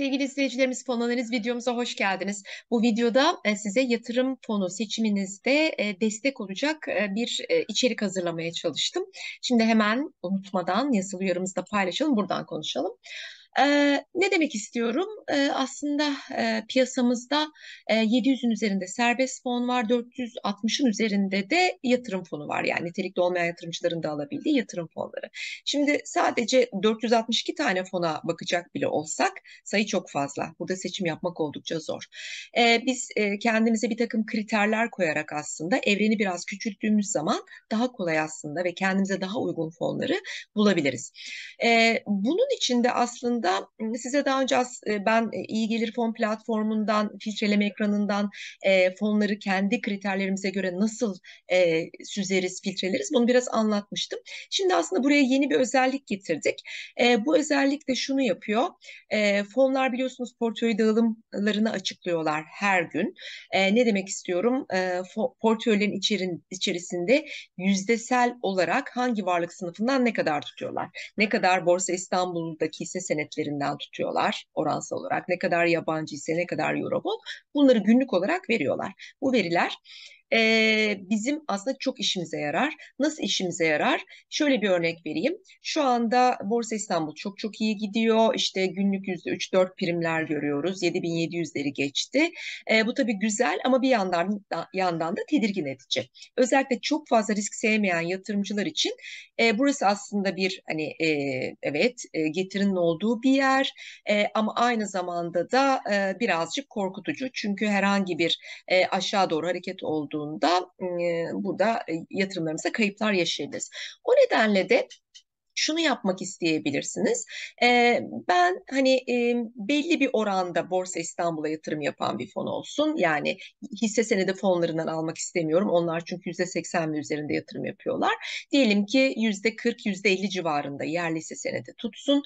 Sevgili izleyicilerimiz fon analiz videomuza hoş geldiniz. Bu videoda e, size yatırım fonu seçiminizde e, destek olacak e, bir içerik hazırlamaya çalıştım. Şimdi hemen unutmadan yazılı yorumumuzda paylaşalım buradan konuşalım. Ee, ne demek istiyorum? Ee, aslında e, piyasamızda e, 700'ün üzerinde serbest fon var, 460'ın üzerinde de yatırım fonu var. Yani nitelikli olmayan yatırımcıların da alabildiği yatırım fonları. Şimdi sadece 462 tane fona bakacak bile olsak sayı çok fazla. Burada seçim yapmak oldukça zor. Ee, biz e, kendimize bir takım kriterler koyarak aslında evreni biraz küçülttüğümüz zaman daha kolay aslında ve kendimize daha uygun fonları bulabiliriz. Ee, bunun içinde aslında aslında size daha önce e, ben e, iyi gelir fon platformundan filtreleme ekranından e, fonları kendi kriterlerimize göre nasıl süzeriz filtreleriz bunu biraz anlatmıştım. Şimdi aslında buraya yeni bir özellik getirdik. bu özellik de şunu yapıyor. fonlar biliyorsunuz portföy dağılımlarını açıklıyorlar her gün. ne demek istiyorum? E, portföylerin içerisinde yüzdesel olarak hangi varlık sınıfından ne kadar tutuyorlar? Ne kadar Borsa İstanbul'daki hisse senetleri ücretlerinden tutuyorlar oransal olarak. Ne kadar yabancı ise ne kadar Eurobond bunları günlük olarak veriyorlar. Bu veriler e, bizim aslında çok işimize yarar. Nasıl işimize yarar? Şöyle bir örnek vereyim. Şu anda Borsa İstanbul çok çok iyi gidiyor. İşte günlük yüzde %3-4 primler görüyoruz. 7700'leri geçti. E, bu tabii güzel ama bir yandan da, yandan da tedirgin edici. Özellikle çok fazla risk sevmeyen yatırımcılar için e, burası aslında bir hani e, evet e, getirinin olduğu bir yer e, ama aynı zamanda da e, birazcık korkutucu. Çünkü herhangi bir e, aşağı doğru hareket olduğu olduğunda e, burada yatırımlarımızda kayıplar yaşayabiliriz. O nedenle de şunu yapmak isteyebilirsiniz. ben hani belli bir oranda Borsa İstanbul'a yatırım yapan bir fon olsun. Yani hisse senedi fonlarından almak istemiyorum. Onlar çünkü %80 ve üzerinde yatırım yapıyorlar. Diyelim ki %40, %50 civarında yerli hisse senedi tutsun.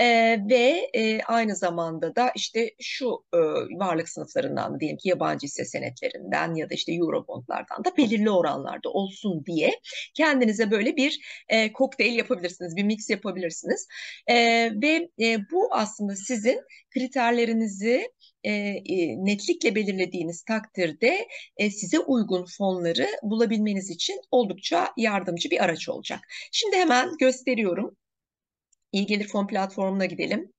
E, ve e, aynı zamanda da işte şu e, varlık sınıflarından diyelim ki yabancı hisse senetlerinden ya da işte eurobondlardan da belirli oranlarda olsun diye kendinize böyle bir e, kokteyl yapabilirsiniz, bir mix yapabilirsiniz. E, ve e, bu aslında sizin kriterlerinizi e, netlikle belirlediğiniz takdirde e, size uygun fonları bulabilmeniz için oldukça yardımcı bir araç olacak. Şimdi hemen gösteriyorum. İyi Gelir Fon platformuna gidelim.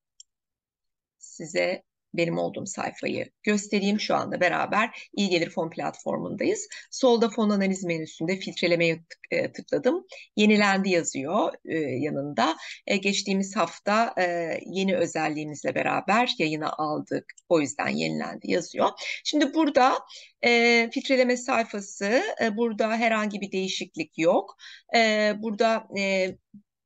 Size benim olduğum sayfayı göstereyim şu anda beraber. İyi Gelir Fon platformundayız. Solda fon analiz menüsünde filtrelemeye e, tıkladım. Yenilendi yazıyor e, yanında. E, geçtiğimiz hafta yeni özelliğimizle beraber yayına aldık. O yüzden yenilendi yazıyor. Şimdi burada filtreleme sayfası. Burada herhangi bir değişiklik yok. Burada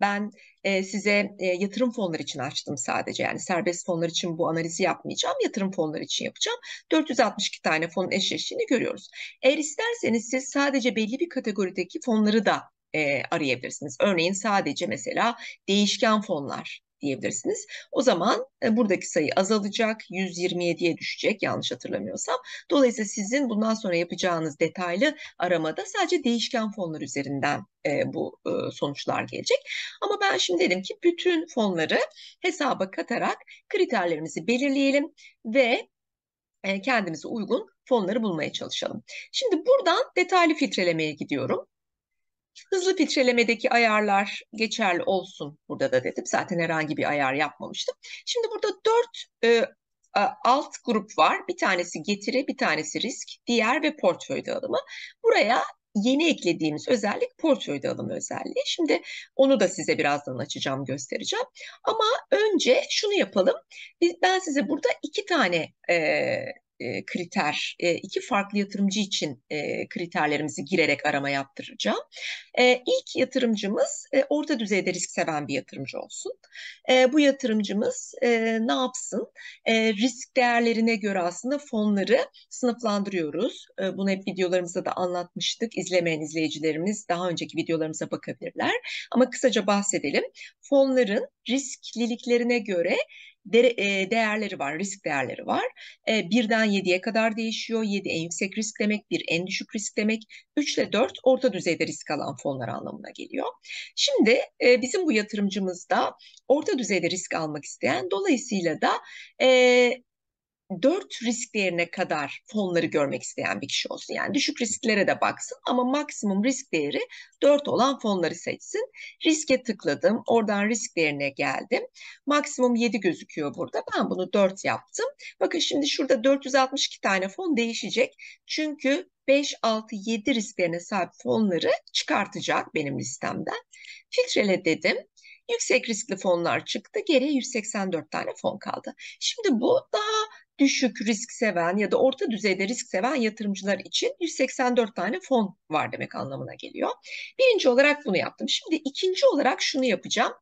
ben e, size e, yatırım fonları için açtım sadece. Yani serbest fonlar için bu analizi yapmayacağım, yatırım fonları için yapacağım. 462 tane fonun eşleştiğini görüyoruz. Eğer isterseniz siz sadece belli bir kategorideki fonları da e, arayabilirsiniz. Örneğin sadece mesela değişken fonlar diyebilirsiniz. O zaman e, buradaki sayı azalacak, 127'ye düşecek yanlış hatırlamıyorsam. Dolayısıyla sizin bundan sonra yapacağınız detaylı aramada sadece değişken fonlar üzerinden e, bu e, sonuçlar gelecek. Ama ben şimdi dedim ki bütün fonları hesaba katarak kriterlerimizi belirleyelim ve e, kendimize uygun fonları bulmaya çalışalım. Şimdi buradan detaylı filtrelemeye gidiyorum. Hızlı filtrelemedeki ayarlar geçerli olsun burada da dedim. Zaten herhangi bir ayar yapmamıştım. Şimdi burada dört e, alt grup var. Bir tanesi getire, bir tanesi risk, diğer ve portföy dağılımı. Buraya yeni eklediğimiz özellik portföy dağılımı özelliği. Şimdi onu da size birazdan açacağım, göstereceğim. Ama önce şunu yapalım. ben size burada iki tane e, e, kriter, e, iki farklı yatırımcı için e, kriterlerimizi girerek arama yaptıracağım. İlk yatırımcımız orta düzeyde risk seven bir yatırımcı olsun. bu yatırımcımız ne yapsın? risk değerlerine göre aslında fonları sınıflandırıyoruz. bunu hep videolarımızda da anlatmıştık. İzlemeyen izleyicilerimiz daha önceki videolarımıza bakabilirler. Ama kısaca bahsedelim. Fonların riskliliklerine göre e, değerleri var, risk değerleri var. E, birden yediye kadar değişiyor. Yedi en yüksek risk demek, bir en düşük risk demek. Üç ile dört orta düzeyde risk alan fonlar anlamına geliyor. Şimdi e, bizim bu yatırımcımız da orta düzeyde risk almak isteyen, dolayısıyla da dört risk değerine kadar fonları görmek isteyen bir kişi olsun. Yani düşük risklere de baksın ama maksimum risk değeri dört olan fonları seçsin. Riske tıkladım, oradan risk değerine geldim. Maksimum yedi gözüküyor burada. Ben bunu dört yaptım. Bakın şimdi şurada 462 tane fon değişecek. Çünkü 5, 6, 7 risklerine sahip fonları çıkartacak benim listemden. Filtrele dedim. Yüksek riskli fonlar çıktı. Geriye 184 tane fon kaldı. Şimdi bu daha düşük risk seven ya da orta düzeyde risk seven yatırımcılar için 184 tane fon var demek anlamına geliyor. Birinci olarak bunu yaptım. Şimdi ikinci olarak şunu yapacağım.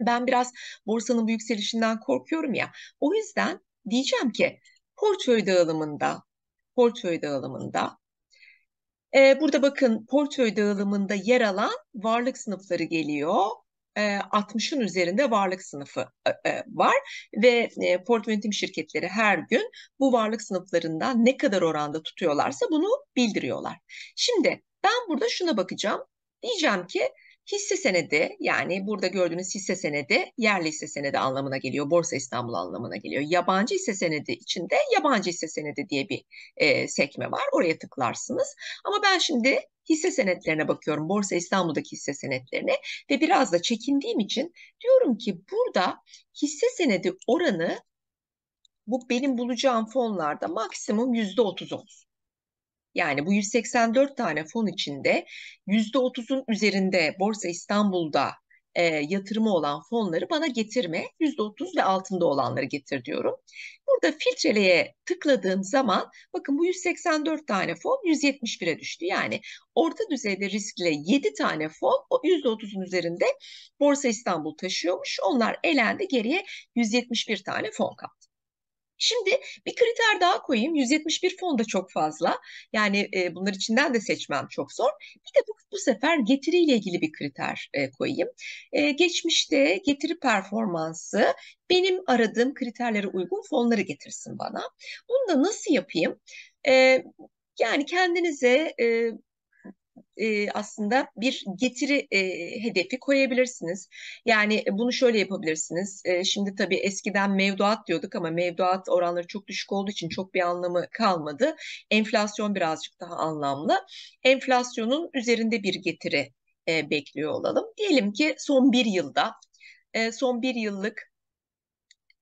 Ben biraz borsanın bu yükselişinden korkuyorum ya. O yüzden diyeceğim ki portföy dağılımında portföy dağılımında e, burada bakın portföy dağılımında yer alan varlık sınıfları geliyor e, 60'ın üzerinde varlık sınıfı e, e, var ve e, portföy yönetim şirketleri her gün bu varlık sınıflarından ne kadar oranda tutuyorlarsa bunu bildiriyorlar. Şimdi ben burada şuna bakacağım. Diyeceğim ki Hisse senedi yani burada gördüğünüz hisse senedi yerli hisse senedi anlamına geliyor. Borsa İstanbul anlamına geliyor. Yabancı hisse senedi içinde yabancı hisse senedi diye bir e, sekme var. Oraya tıklarsınız. Ama ben şimdi hisse senetlerine bakıyorum. Borsa İstanbul'daki hisse senetlerine ve biraz da çekindiğim için diyorum ki burada hisse senedi oranı bu benim bulacağım fonlarda maksimum yüzde otuz olsun. Yani bu 184 tane fon içinde %30'un üzerinde Borsa İstanbul'da e, yatırımı olan fonları bana getirme, %30 ve altında olanları getir diyorum. Burada filtreleye tıkladığım zaman bakın bu 184 tane fon 171'e düştü. Yani orta düzeyde riskle 7 tane fon o %30'un üzerinde Borsa İstanbul taşıyormuş. Onlar elendi geriye 171 tane fon kaldı. Şimdi bir kriter daha koyayım. 171 fon da çok fazla. Yani e, bunlar içinden de seçmem çok zor. Bir de bu, bu sefer getiriyle ilgili bir kriter e, koyayım. E, geçmişte getiri performansı benim aradığım kriterlere uygun fonları getirsin bana. Bunu da nasıl yapayım? E, yani kendinize e, e, aslında bir getiri e, hedefi koyabilirsiniz. Yani e, bunu şöyle yapabilirsiniz. E, şimdi tabii eskiden mevduat diyorduk ama mevduat oranları çok düşük olduğu için çok bir anlamı kalmadı. Enflasyon birazcık daha anlamlı. Enflasyonun üzerinde bir getiri e, bekliyor olalım. Diyelim ki son bir yılda e, son bir yıllık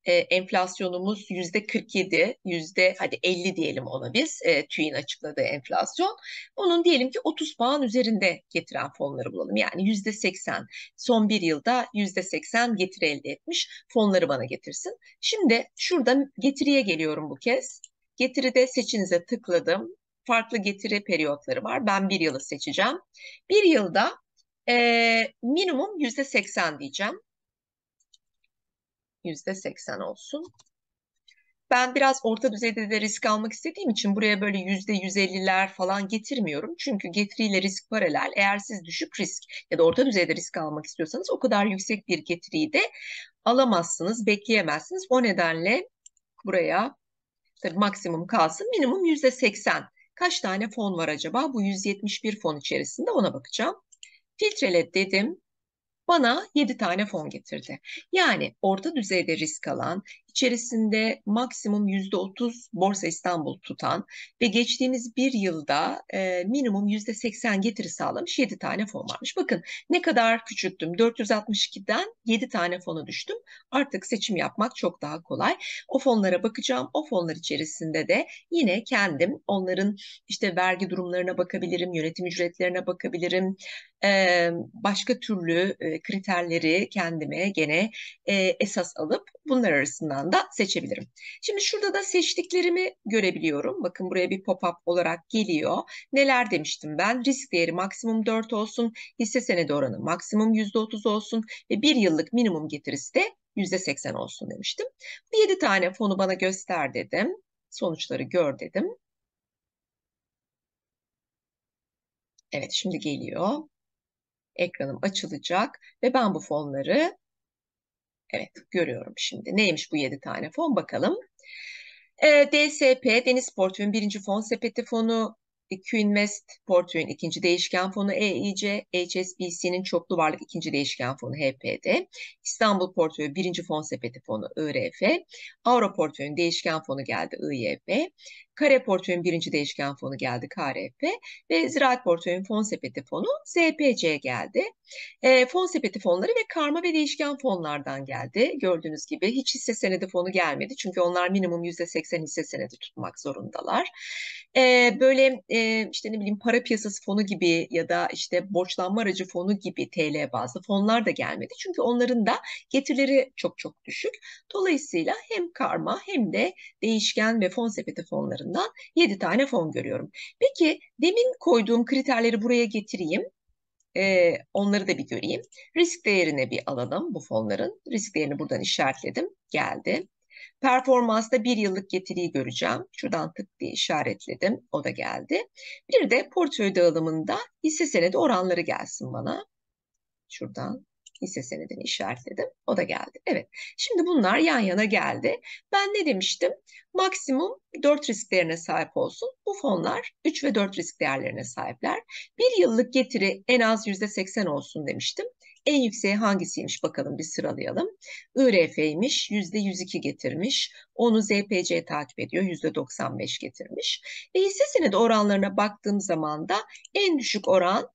e, enflasyonumuz yüzde 47, yüzde hadi 50 diyelim ona biz e, TÜİ'nin açıkladığı enflasyon. Onun diyelim ki 30 puan üzerinde getiren fonları bulalım. Yani yüzde 80 son bir yılda yüzde 80 getir elde etmiş fonları bana getirsin. Şimdi şurada getiriye geliyorum bu kez. Getiride seçinize tıkladım. Farklı getiri periyotları var. Ben bir yılı seçeceğim. Bir yılda e, minimum yüzde 80 diyeceğim. %80 olsun. Ben biraz orta düzeyde de risk almak istediğim için buraya böyle %150'ler falan getirmiyorum. Çünkü getiriyle risk paralel. Eğer siz düşük risk ya da orta düzeyde risk almak istiyorsanız o kadar yüksek bir getiriyi de alamazsınız, bekleyemezsiniz. O nedenle buraya tabii maksimum kalsın minimum %80. Kaç tane fon var acaba? Bu 171 fon içerisinde ona bakacağım. Filtrele dedim bana 7 tane fon getirdi. Yani orta düzeyde risk alan, içerisinde maksimum %30 Borsa İstanbul tutan ve geçtiğimiz bir yılda e, minimum %80 getiri sağlamış 7 tane fon varmış. Bakın ne kadar küçülttüm. 462'den 7 tane fona düştüm. Artık seçim yapmak çok daha kolay. O fonlara bakacağım. O fonlar içerisinde de yine kendim onların işte vergi durumlarına bakabilirim, yönetim ücretlerine bakabilirim. E, başka türlü e, kriterleri kendime gene e, esas alıp bunlar arasından buradan da seçebilirim. Şimdi şurada da seçtiklerimi görebiliyorum. Bakın buraya bir pop-up olarak geliyor. Neler demiştim ben? Risk değeri maksimum 4 olsun, hisse senedi oranı maksimum %30 olsun ve 1 yıllık minimum getirisi de %80 olsun demiştim. 7 tane fonu bana göster dedim. Sonuçları gör dedim. Evet şimdi geliyor. Ekranım açılacak ve ben bu fonları Evet görüyorum şimdi. Neymiş bu 7 tane fon bakalım. E, ee, DSP Deniz Portföy'ün birinci fon sepeti fonu. E, QInvest Portföy'ün ikinci değişken fonu EIC, HSBC'nin çoklu varlık ikinci değişken fonu HPD, İstanbul Portföyü birinci fon sepeti fonu ÖRF Avro Portföy'ün değişken fonu geldi IYP, Kare portföyün birinci değişken fonu geldi KRF ve ziraat portföyün fon sepeti fonu ZPC geldi. E, fon sepeti fonları ve karma ve değişken fonlardan geldi. Gördüğünüz gibi hiç hisse senedi fonu gelmedi. Çünkü onlar minimum %80 hisse senedi tutmak zorundalar. E, böyle e, işte ne bileyim para piyasası fonu gibi ya da işte borçlanma aracı fonu gibi TL bazlı fonlar da gelmedi. Çünkü onların da getirileri çok çok düşük. Dolayısıyla hem karma hem de değişken ve fon sepeti fonları açısından 7 tane fon görüyorum. Peki demin koyduğum kriterleri buraya getireyim. Ee, onları da bir göreyim. Risk değerine bir alalım bu fonların. Risk değerini buradan işaretledim. Geldi. Performansta bir yıllık getiriyi göreceğim. Şuradan tık diye işaretledim. O da geldi. Bir de portföy dağılımında hisse senedi oranları gelsin bana. Şuradan hisse senedini işaretledim. O da geldi. Evet. Şimdi bunlar yan yana geldi. Ben ne demiştim? Maksimum 4 risk değerine sahip olsun. Bu fonlar 3 ve 4 risk değerlerine sahipler. Bir yıllık getiri en az %80 olsun demiştim. En yükseği hangisiymiş bakalım bir sıralayalım. IRF'ymiş %102 getirmiş. Onu ZPC takip ediyor %95 getirmiş. Ve hisse senedi oranlarına baktığım zaman da en düşük oran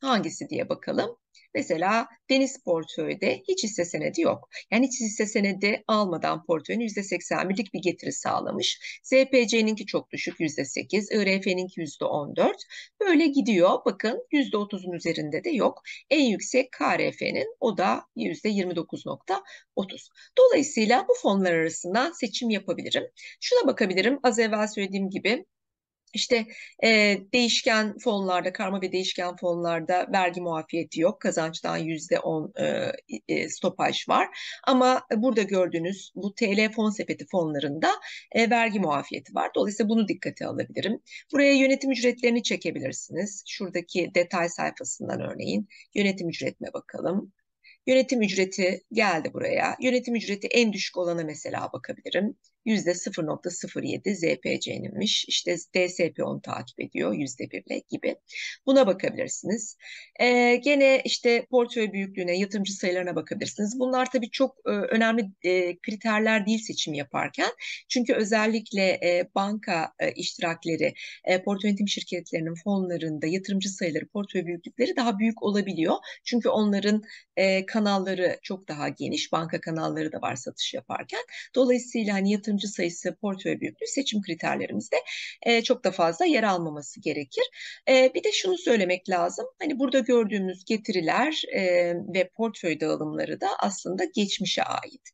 hangisi diye bakalım. Mesela deniz portföyde hiç hisse senedi yok. Yani hiç hisse senedi almadan portföyün %81'lik bir getiri sağlamış. ZPC'ninki çok düşük %8, IRF'ninki %14. Böyle gidiyor. Bakın %30'un üzerinde de yok. En yüksek KRF'nin o da %29.30. Dolayısıyla bu fonlar arasından seçim yapabilirim. Şuna bakabilirim. Az evvel söylediğim gibi işte e, değişken fonlarda, karma ve değişken fonlarda vergi muafiyeti yok. Kazançtan yüzde on e, stopaj var. Ama burada gördüğünüz bu TL fon sepeti fonlarında e, vergi muafiyeti var. Dolayısıyla bunu dikkate alabilirim. Buraya yönetim ücretlerini çekebilirsiniz. Şuradaki detay sayfasından örneğin yönetim ücretine bakalım. Yönetim ücreti geldi buraya. Yönetim ücreti en düşük olana mesela bakabilirim. %0.07 ZPC'ninmiş. İşte DSP 10 takip ediyor %1'le gibi. Buna bakabilirsiniz. Ee, gene işte portföy büyüklüğüne, yatırımcı sayılarına bakabilirsiniz. Bunlar tabii çok e, önemli e, kriterler değil seçim yaparken. Çünkü özellikle e, banka e, iştirakleri, e, portföy yönetim şirketlerinin fonlarında yatırımcı sayıları, portföy büyüklükleri daha büyük olabiliyor. Çünkü onların e, kanalları çok daha geniş. Banka kanalları da var satış yaparken. Dolayısıyla hani yatırım katılımcı sayısı, portföy büyüklüğü seçim kriterlerimizde e, çok da fazla yer almaması gerekir. E, bir de şunu söylemek lazım. Hani burada gördüğümüz getiriler e, ve portföy dağılımları da aslında geçmişe ait.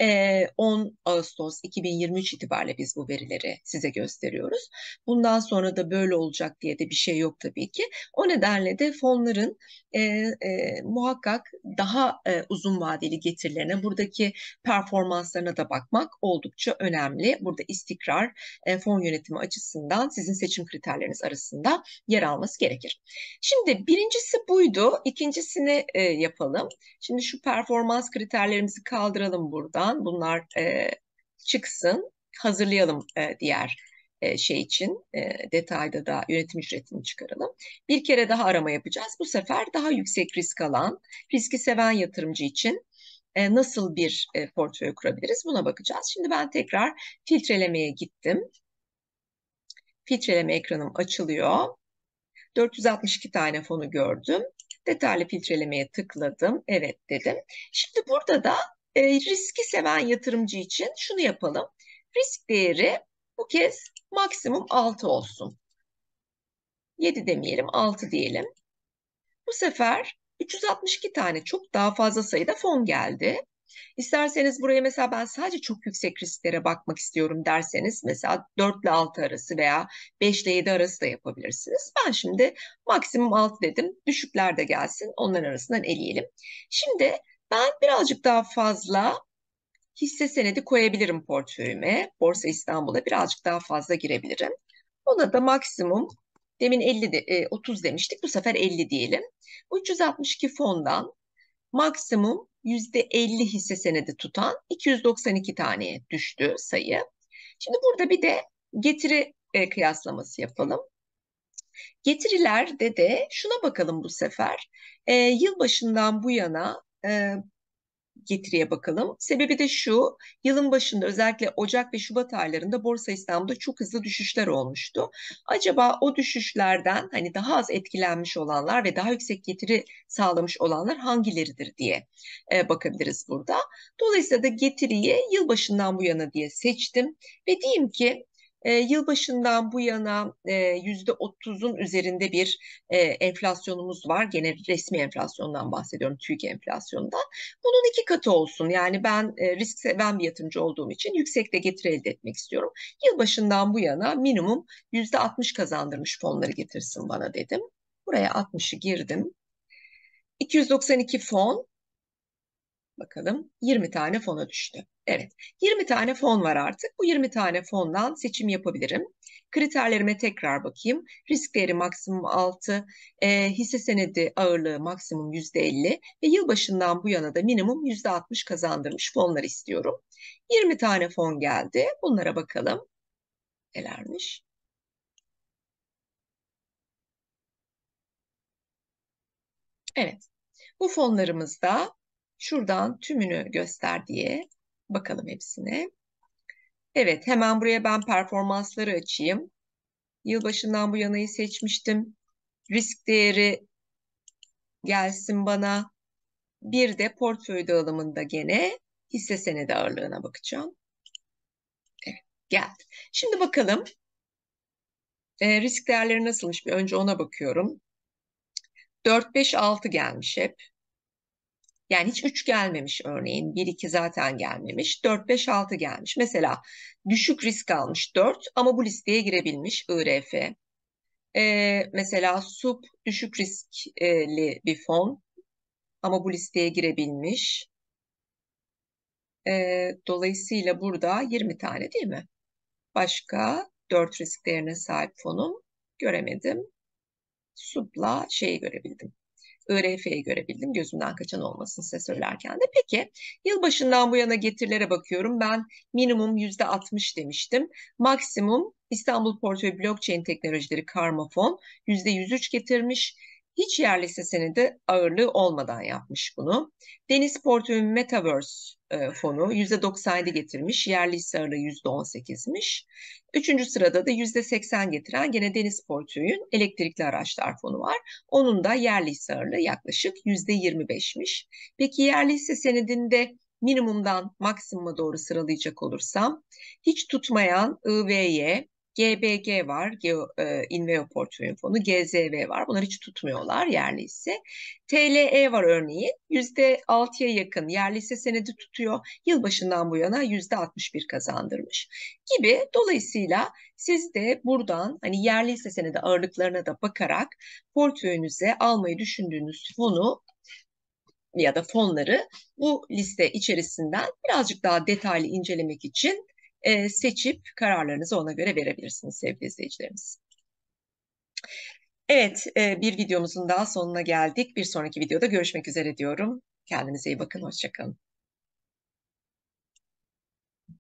E, 10 Ağustos 2023 itibariyle biz bu verileri size gösteriyoruz. Bundan sonra da böyle olacak diye de bir şey yok tabii ki. O nedenle de fonların e, e, muhakkak daha e, uzun vadeli getirilerine, buradaki performanslarına da bakmak oldukça önemli. Burada istikrar e, fon yönetimi açısından sizin seçim kriterleriniz arasında yer alması gerekir. Şimdi birincisi buydu. İkincisini e, yapalım. Şimdi şu performans kriterlerimizi kaldıralım buradan. Bunlar e, çıksın. Hazırlayalım e, diğer e, şey için e, detayda da yönetim ücretini çıkaralım. Bir kere daha arama yapacağız. Bu sefer daha yüksek risk alan, riski seven yatırımcı için nasıl bir portföy kurabiliriz buna bakacağız. Şimdi ben tekrar filtrelemeye gittim. Filtreleme ekranım açılıyor. 462 tane fonu gördüm. Detaylı filtrelemeye tıkladım. Evet dedim. Şimdi burada da e, riski seven yatırımcı için şunu yapalım. Risk değeri bu kez maksimum 6 olsun. 7 demeyelim 6 diyelim. Bu sefer 362 tane çok daha fazla sayıda fon geldi. İsterseniz buraya mesela ben sadece çok yüksek risklere bakmak istiyorum derseniz mesela 4 ile 6 arası veya 5 ile 7 arası da yapabilirsiniz. Ben şimdi maksimum 6 dedim. Düşükler de gelsin. Onların arasından eleyelim. Şimdi ben birazcık daha fazla hisse senedi koyabilirim portföyüme. Borsa İstanbul'a birazcık daha fazla girebilirim. Ona da maksimum Demin 50 de, e, 30 demiştik. Bu sefer 50 diyelim. Bu 362 fondan maksimum %50 hisse senedi tutan 292 tane düştü sayı. Şimdi burada bir de getiri e, kıyaslaması yapalım. Getirilerde de şuna bakalım bu sefer. E, yılbaşından bu yana e, getiriye bakalım. Sebebi de şu, yılın başında özellikle Ocak ve Şubat aylarında Borsa İstanbul'da çok hızlı düşüşler olmuştu. Acaba o düşüşlerden hani daha az etkilenmiş olanlar ve daha yüksek getiri sağlamış olanlar hangileridir diye e, bakabiliriz burada. Dolayısıyla da getiriyi başından bu yana diye seçtim ve diyeyim ki e, yılbaşından bu yana e, yüzde %30'un üzerinde bir e, enflasyonumuz var. Gene resmi enflasyondan bahsediyorum, TÜİK enflasyonundan. Bunun iki katı olsun. Yani ben e, risk seven bir yatırımcı olduğum için yüksekte getiri elde etmek istiyorum. Yılbaşından bu yana minimum yüzde %60 kazandırmış fonları getirsin bana dedim. Buraya 60'ı girdim. 292 fon Bakalım 20 tane fona düştü. Evet 20 tane fon var artık. Bu 20 tane fondan seçim yapabilirim. Kriterlerime tekrar bakayım. Risk değeri maksimum 6, e, hisse senedi ağırlığı maksimum %50 ve yılbaşından bu yana da minimum %60 kazandırmış fonlar istiyorum. 20 tane fon geldi. Bunlara bakalım. Nelermiş? Evet. Bu fonlarımızda Şuradan tümünü göster diye bakalım hepsine. Evet hemen buraya ben performansları açayım. Yılbaşından bu yanayı seçmiştim. Risk değeri gelsin bana. Bir de portföy dağılımında gene hisse senedi ağırlığına bakacağım. Evet geldi. Şimdi bakalım e, risk değerleri nasılmış bir önce ona bakıyorum. 4-5-6 gelmiş hep. Yani hiç 3 gelmemiş örneğin. 1-2 zaten gelmemiş. 4-5-6 gelmiş. Mesela düşük risk almış 4 ama bu listeye girebilmiş IRF. Ee, mesela SUP düşük riskli bir fon ama bu listeye girebilmiş. Ee, dolayısıyla burada 20 tane değil mi? Başka 4 risklerine sahip fonum göremedim. SUP'la şeyi görebildim. ÖRF'yi görebildim. Gözümden kaçan olmasın size söylerken de. Peki yılbaşından bu yana getirilere bakıyorum. Ben minimum %60 demiştim. Maksimum İstanbul Portföy Blockchain Teknolojileri Karmafon %103 getirmiş hiç yerli listesinin de ağırlığı olmadan yapmış bunu. Deniz Portföy Metaverse e, fonu %97 getirmiş, yerli hisse ağırlığı %18'miş. Üçüncü sırada da %80 getiren gene Deniz Portföy'ün elektrikli araçlar fonu var. Onun da yerli hisse ağırlığı yaklaşık %25'miş. Peki yerli hisse senedinde minimumdan maksimuma doğru sıralayacak olursam hiç tutmayan IVY, GBG var, Geo, e, Inveo Portföy Fonu, GZV var. Bunlar hiç tutmuyorlar yerli ise, TLE var örneğin. %6'ya yakın yerli ise senedi tutuyor. Yılbaşından bu yana %61 kazandırmış gibi. Dolayısıyla siz de buradan hani yerli ise senedi ağırlıklarına da bakarak portföyünüze almayı düşündüğünüz fonu ya da fonları bu liste içerisinden birazcık daha detaylı incelemek için e, seçip kararlarınızı ona göre verebilirsiniz sevgili izleyicilerimiz. Evet, e, bir videomuzun daha sonuna geldik. Bir sonraki videoda görüşmek üzere diyorum. Kendinize iyi bakın, hoşçakalın.